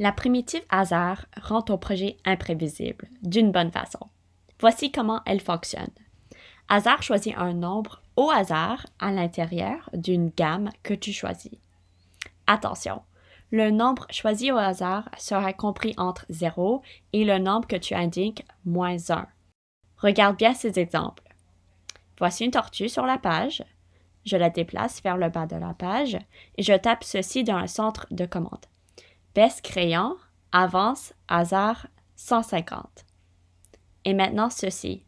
La primitive hasard rend ton projet imprévisible, d'une bonne façon. Voici comment elle fonctionne. Hasard choisit un nombre au hasard à l'intérieur d'une gamme que tu choisis. Attention, le nombre choisi au hasard sera compris entre 0 et le nombre que tu indiques moins 1. Regarde bien ces exemples. Voici une tortue sur la page. Je la déplace vers le bas de la page et je tape ceci dans le centre de commande. Baisse crayon, avance hasard 150. Et maintenant ceci.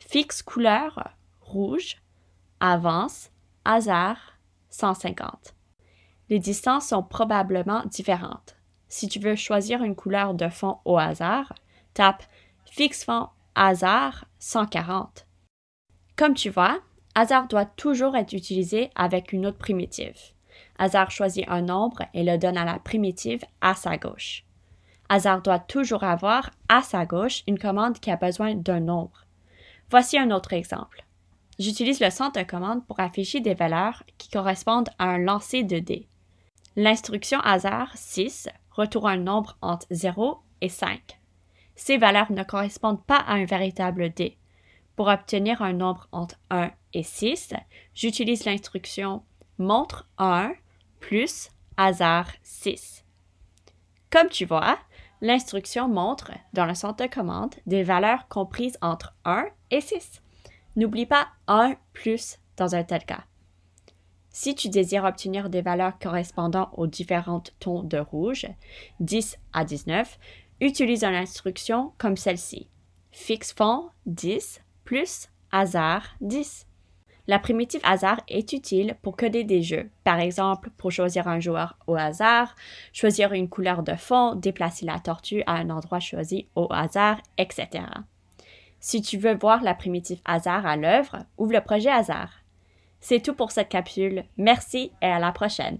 Fixe couleur rouge, avance hasard 150. Les distances sont probablement différentes. Si tu veux choisir une couleur de fond au hasard, tape fixe fond hasard 140. Comme tu vois, hasard doit toujours être utilisé avec une autre primitive. Hazard choisit un nombre et le donne à la primitive à sa gauche. Hazard doit toujours avoir à sa gauche une commande qui a besoin d'un nombre. Voici un autre exemple. J'utilise le centre de commande pour afficher des valeurs qui correspondent à un lancer de dés. L'instruction hasard 6 retourne un nombre entre 0 et 5. Ces valeurs ne correspondent pas à un véritable dé. Pour obtenir un nombre entre 1 et 6, j'utilise l'instruction montre 1 plus hasard 6. Comme tu vois, l'instruction montre, dans le centre de commande, des valeurs comprises entre 1 et 6. N'oublie pas 1 plus dans un tel cas. Si tu désires obtenir des valeurs correspondant aux différents tons de rouge, 10 à 19, utilise une instruction comme celle-ci. Fixe fond 10 plus hasard 10. La primitive hasard est utile pour coder des jeux, par exemple pour choisir un joueur au hasard, choisir une couleur de fond, déplacer la tortue à un endroit choisi au hasard, etc. Si tu veux voir la primitive hasard à l'œuvre, ouvre le projet hasard. C'est tout pour cette capsule. Merci et à la prochaine.